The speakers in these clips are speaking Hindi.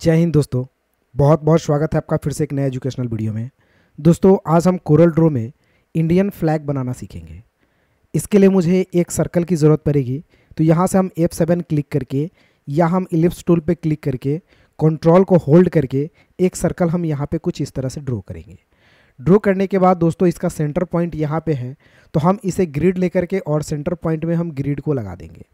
जय हिंद दोस्तों बहुत बहुत स्वागत है आपका फिर से एक नया एजुकेशनल वीडियो में दोस्तों आज हम कोरल ड्रो में इंडियन फ्लैग बनाना सीखेंगे इसके लिए मुझे एक सर्कल की ज़रूरत पड़ेगी तो यहाँ से हम एफ सेवन क्लिक करके या हम इलिप्स टूल पे क्लिक करके कंट्रोल को होल्ड करके एक सर्कल हम यहाँ पे कुछ इस तरह से ड्रो करेंगे ड्रो करने के बाद दोस्तों इसका सेंटर पॉइंट यहाँ पर है तो हम इसे ग्रिड लेकर के और सेंटर पॉइंट में हम ग्रिड को लगा देंगे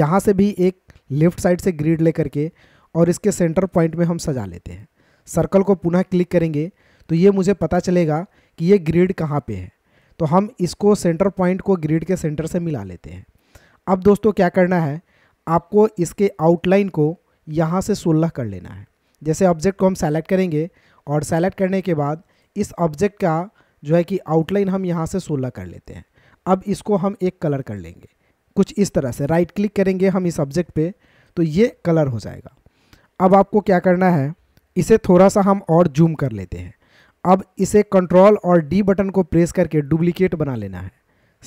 यहाँ से भी एक लेफ्ट साइड से ग्रिड लेकर के और इसके सेंटर पॉइंट में हम सजा लेते हैं सर्कल को पुनः क्लिक करेंगे तो ये मुझे पता चलेगा कि ये ग्रिड कहाँ पे है तो हम इसको सेंटर पॉइंट को ग्रिड के सेंटर से मिला लेते हैं अब दोस्तों क्या करना है आपको इसके आउटलाइन को यहाँ से सोलह कर लेना है जैसे ऑब्जेक्ट को हम सेलेक्ट करेंगे और सेलेक्ट करने के बाद इस ऑब्जेक्ट का जो है कि आउटलाइन हम यहाँ से सोलह कर लेते हैं अब इसको हम एक कलर कर लेंगे कुछ इस तरह से राइट क्लिक करेंगे हम इस ऑब्जेक्ट पर तो ये कलर हो जाएगा अब आपको क्या करना है इसे थोड़ा सा हम और जूम कर लेते हैं अब इसे कंट्रोल और डी बटन को प्रेस करके डुप्लीकेट बना लेना है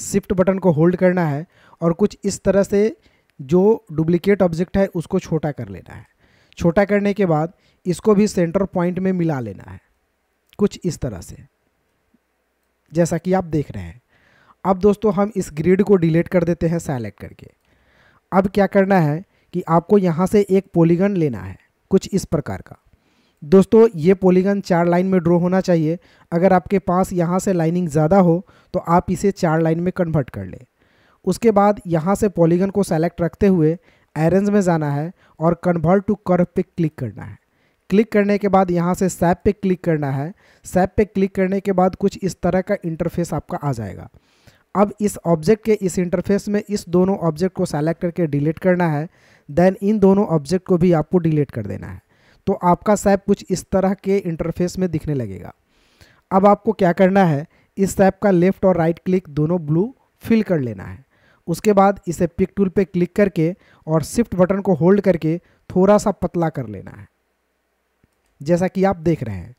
शिफ्ट बटन को होल्ड करना है और कुछ इस तरह से जो डुप्लीकेट ऑब्जेक्ट है उसको छोटा कर लेना है छोटा करने के बाद इसको भी सेंटर पॉइंट में मिला लेना है कुछ इस तरह से जैसा कि आप देख रहे हैं अब दोस्तों हम इस ग्रिड को डिलीट कर देते हैं सेलेक्ट करके अब क्या करना है कि आपको यहाँ से एक पोलीगन लेना है कुछ इस प्रकार का दोस्तों ये पोलीगन चार लाइन में ड्रॉ होना चाहिए अगर आपके पास यहाँ से लाइनिंग ज़्यादा हो तो आप इसे चार लाइन में कन्वर्ट कर लें उसके बाद यहाँ से पॉलीगन को सेलेक्ट रखते हुए एरेंज में जाना है और कन्वर्ट टू कर्व पे क्लिक करना है क्लिक करने के बाद यहाँ से सैप पे क्लिक करना है सैप पे क्लिक करने के बाद कुछ इस तरह का इंटरफेस आपका आ जाएगा अब इस ऑब्जेक्ट के इस इंटरफेस में इस दोनों ऑब्जेक्ट को सेलेक्ट करके डिलीट करना है देन इन दोनों ऑब्जेक्ट को भी आपको डिलीट कर देना है तो आपका सैप कुछ इस तरह के इंटरफेस में दिखने लगेगा अब आपको क्या करना है इस सैप का लेफ़्ट और राइट क्लिक दोनों ब्लू फिल कर लेना है उसके बाद इसे पिक टूल पे क्लिक करके और शिफ्ट बटन को होल्ड करके थोड़ा सा पतला कर लेना है जैसा कि आप देख रहे हैं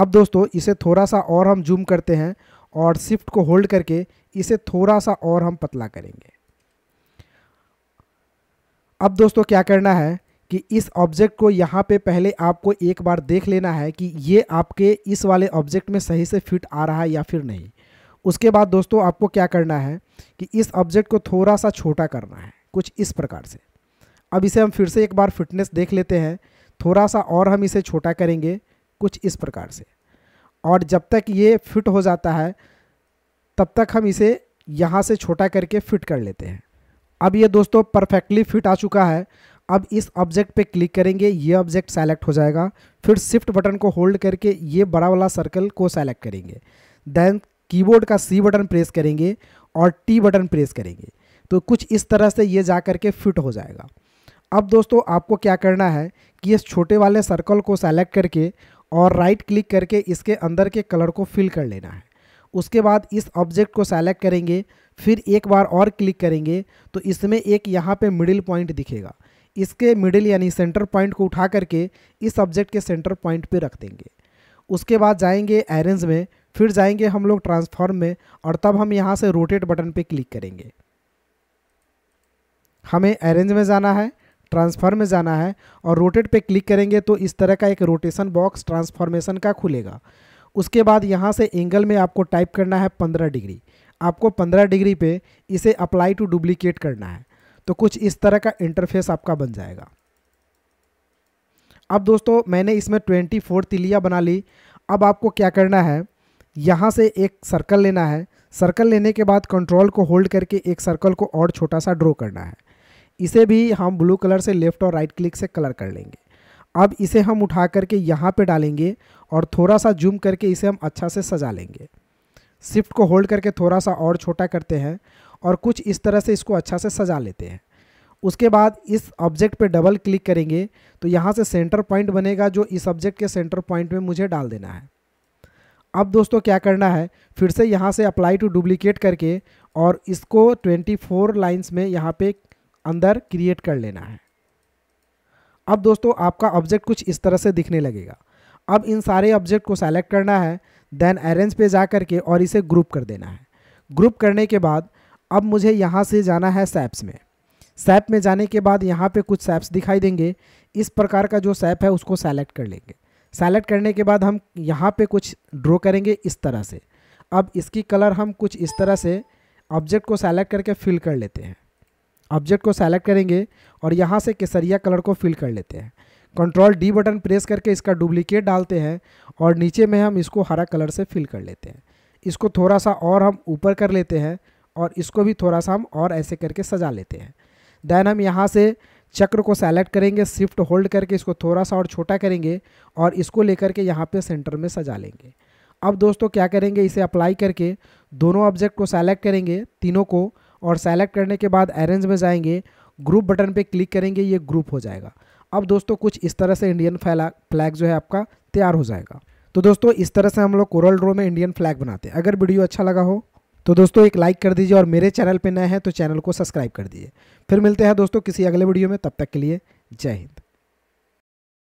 अब दोस्तों इसे थोड़ा सा और हम जूम करते हैं और शिफ्ट को होल्ड करके इसे थोड़ा सा और हम पतला करेंगे अब दोस्तों क्या करना है कि इस ऑब्जेक्ट को यहाँ पे पहले आपको एक बार देख लेना है कि ये आपके इस वाले ऑब्जेक्ट में सही से फिट आ रहा है या फिर नहीं उसके बाद दोस्तों आपको क्या करना है कि इस ऑब्जेक्ट को थोड़ा सा छोटा करना है कुछ इस प्रकार से अब इसे हम फिर से एक बार फिटनेस देख लेते हैं थोड़ा सा और हम इसे छोटा करेंगे कुछ इस प्रकार से और जब तक ये फिट हो जाता है तब तक हम इसे यहाँ से छोटा करके फिट कर लेते हैं अब ये दोस्तों परफेक्टली फिट आ चुका है अब इस ऑब्जेक्ट पे क्लिक करेंगे ये ऑब्जेक्ट सेलेक्ट हो जाएगा फिर शिफ्ट बटन को होल्ड करके ये बड़ा वाला सर्कल को सेलेक्ट करेंगे देन कीबोर्ड का सी बटन प्रेस करेंगे और टी बटन प्रेस करेंगे तो कुछ इस तरह से ये जा करके फिट हो जाएगा अब दोस्तों आपको क्या करना है कि इस छोटे वाले सर्कल को सेलेक्ट करके और राइट क्लिक करके इसके अंदर के कलर को फिल कर लेना है उसके बाद इस ऑब्जेक्ट को सेलेक्ट करेंगे फिर एक बार और क्लिक करेंगे तो इसमें एक यहाँ पे मिडिल पॉइंट दिखेगा इसके मिडिल यानी सेंटर पॉइंट को उठा करके इस ऑब्जेक्ट के सेंटर पॉइंट पे रख देंगे उसके बाद जाएंगे एरेंज में फिर जाएंगे हम लोग ट्रांसफॉर्म में और तब हम यहाँ से रोटेट बटन पे क्लिक करेंगे हमें अरेंज में जाना है ट्रांसफर में जाना है और रोटेट पे क्लिक करेंगे तो इस तरह का एक रोटेशन बॉक्स ट्रांसफॉर्मेशन का खुलेगा उसके बाद यहाँ से एंगल में आपको टाइप करना है पंद्रह डिग्री आपको पंद्रह डिग्री पे इसे अप्लाई टू डुप्लीकेट करना है तो कुछ इस तरह का इंटरफेस आपका बन जाएगा अब दोस्तों मैंने इसमें ट्वेंटी फोर तिलिया बना ली अब आपको क्या करना है यहाँ से एक सर्कल लेना है सर्कल लेने के बाद कंट्रोल को होल्ड करके एक सर्कल को और छोटा सा ड्रॉ करना है इसे भी हम ब्लू कलर से लेफ़्ट और राइट क्लिक से कलर कर लेंगे अब इसे हम उठा करके यहाँ पे डालेंगे और थोड़ा सा जूम करके इसे हम अच्छा से सजा लेंगे शिफ्ट को होल्ड करके थोड़ा सा और छोटा करते हैं और कुछ इस तरह से इसको अच्छा से सजा लेते हैं उसके बाद इस ऑब्जेक्ट पे डबल क्लिक करेंगे तो यहाँ से सेंटर पॉइंट बनेगा जो इस ऑब्जेक्ट के सेंटर पॉइंट में मुझे डाल देना है अब दोस्तों क्या करना है फिर से यहाँ से अप्लाई टू डुप्लीकेट करके और इसको फोर लाइंस में यहाँ पे अंदर क्रिएट कर लेना है अब दोस्तों आपका ऑब्जेक्ट कुछ इस तरह से दिखने लगेगा अब इन सारे ऑब्जेक्ट को सेलेक्ट करना है देन अरेंज पे जा करके और इसे ग्रुप कर देना है ग्रुप करने के बाद अब मुझे यहाँ से जाना है सैप्स में सैप में जाने के बाद यहाँ पे कुछ सैप्स दिखाई देंगे इस प्रकार का जो सैप है उसको सेलेक्ट कर लेंगे सेलेक्ट करने के बाद हम यहाँ पे कुछ ड्रॉ करेंगे इस तरह से अब इसकी कलर हम कुछ इस तरह से ऑब्जेक्ट को सेलेक्ट करके फिल कर लेते हैं ऑब्जेक्ट को सेलेक्ट करेंगे और यहाँ से केसरिया कलर को फिल कर लेते हैं कंट्रोल डी बटन प्रेस करके इसका डुप्लीकेट डालते हैं और नीचे में हम इसको हरा कलर से फिल कर लेते हैं इसको थोड़ा सा और हम ऊपर कर लेते हैं और इसको भी थोड़ा सा हम और ऐसे करके सजा लेते हैं देन हम यहाँ से चक्र को सेलेक्ट करेंगे शिफ्ट होल्ड करके इसको थोड़ा सा और छोटा करेंगे और इसको लेकर के यहाँ पे सेंटर में सजा लेंगे अब दोस्तों क्या करेंगे इसे अप्लाई करके दोनों ऑब्जेक्ट को सेलेक्ट करेंगे तीनों को और सेलेक्ट करने के बाद अरेंज में जाएंगे ग्रुप बटन पे क्लिक करेंगे ये ग्रुप हो जाएगा अब दोस्तों कुछ इस तरह से इंडियन फ्लैग जो है आपका तैयार हो जाएगा तो दोस्तों इस तरह से हम लोग कोरल ड्रो में इंडियन फ्लैग बनाते हैं अगर वीडियो अच्छा लगा हो तो दोस्तों एक लाइक कर दीजिए और मेरे चैनल पर नए हैं तो चैनल को सब्सक्राइब कर दीजिए फिर मिलते हैं दोस्तों किसी अगले वीडियो में तब तक के लिए जय हिंद